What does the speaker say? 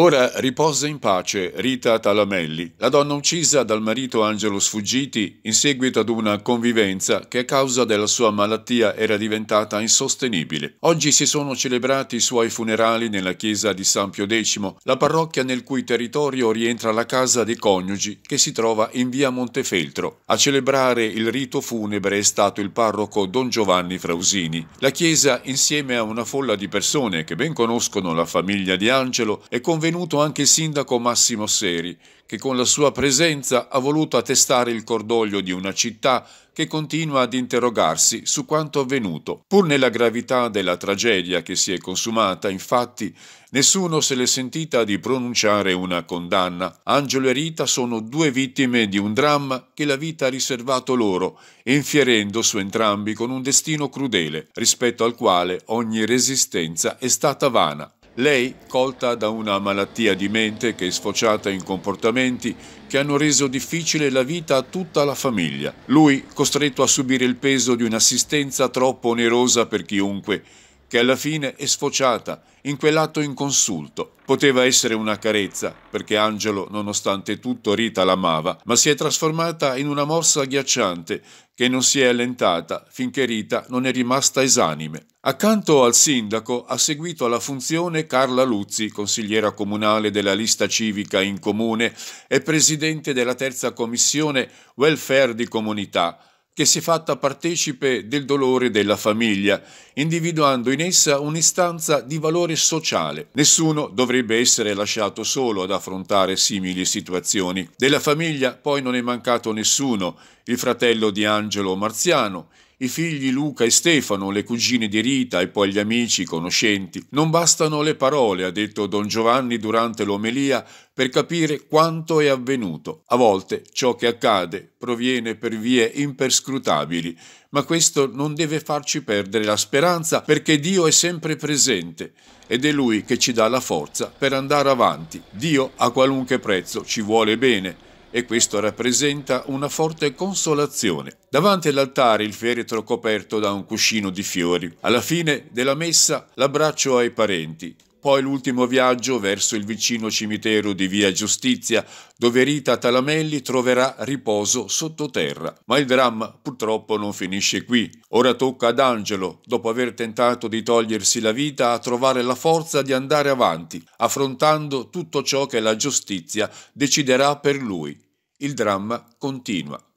Ora riposa in pace Rita Talamelli, la donna uccisa dal marito Angelo Sfuggiti in seguito ad una convivenza che a causa della sua malattia era diventata insostenibile. Oggi si sono celebrati i suoi funerali nella chiesa di San Pio X, la parrocchia nel cui territorio rientra la casa dei coniugi che si trova in via Montefeltro. A celebrare il rito funebre è stato il parroco Don Giovanni Frausini. La chiesa, insieme a una folla di persone che ben conoscono la famiglia di Angelo, è convenuta intervenuto anche il sindaco Massimo Seri, che con la sua presenza ha voluto attestare il cordoglio di una città che continua ad interrogarsi su quanto avvenuto. Pur nella gravità della tragedia che si è consumata, infatti, nessuno se l'è sentita di pronunciare una condanna. Angelo e Rita sono due vittime di un dramma che la vita ha riservato loro, infierendo su entrambi con un destino crudele, rispetto al quale ogni resistenza è stata vana. Lei, colta da una malattia di mente che è sfociata in comportamenti che hanno reso difficile la vita a tutta la famiglia. Lui, costretto a subire il peso di un'assistenza troppo onerosa per chiunque che alla fine è sfociata in quell'atto inconsulto. Poteva essere una carezza, perché Angelo, nonostante tutto, Rita l'amava, ma si è trasformata in una morsa agghiacciante che non si è allentata finché Rita non è rimasta esanime. Accanto al sindaco ha seguito la funzione Carla Luzzi, consigliera comunale della lista civica in comune e presidente della terza commissione welfare di comunità, che si è fatta partecipe del dolore della famiglia, individuando in essa un'istanza di valore sociale. Nessuno dovrebbe essere lasciato solo ad affrontare simili situazioni. Della famiglia poi non è mancato nessuno, il fratello di Angelo Marziano, i figli Luca e Stefano, le cugine di Rita e poi gli amici, i conoscenti. Non bastano le parole, ha detto Don Giovanni durante l'omelia, per capire quanto è avvenuto. A volte ciò che accade proviene per vie imperscrutabili, ma questo non deve farci perdere la speranza perché Dio è sempre presente ed è Lui che ci dà la forza per andare avanti. Dio a qualunque prezzo ci vuole bene e questo rappresenta una forte consolazione. Davanti all'altare il feretro coperto da un cuscino di fiori. Alla fine della messa l'abbraccio ai parenti, poi l'ultimo viaggio verso il vicino cimitero di Via Giustizia, dove Rita Talamelli troverà riposo sottoterra. Ma il dramma purtroppo non finisce qui. Ora tocca ad Angelo, dopo aver tentato di togliersi la vita, a trovare la forza di andare avanti, affrontando tutto ciò che la giustizia deciderà per lui. Il dramma continua.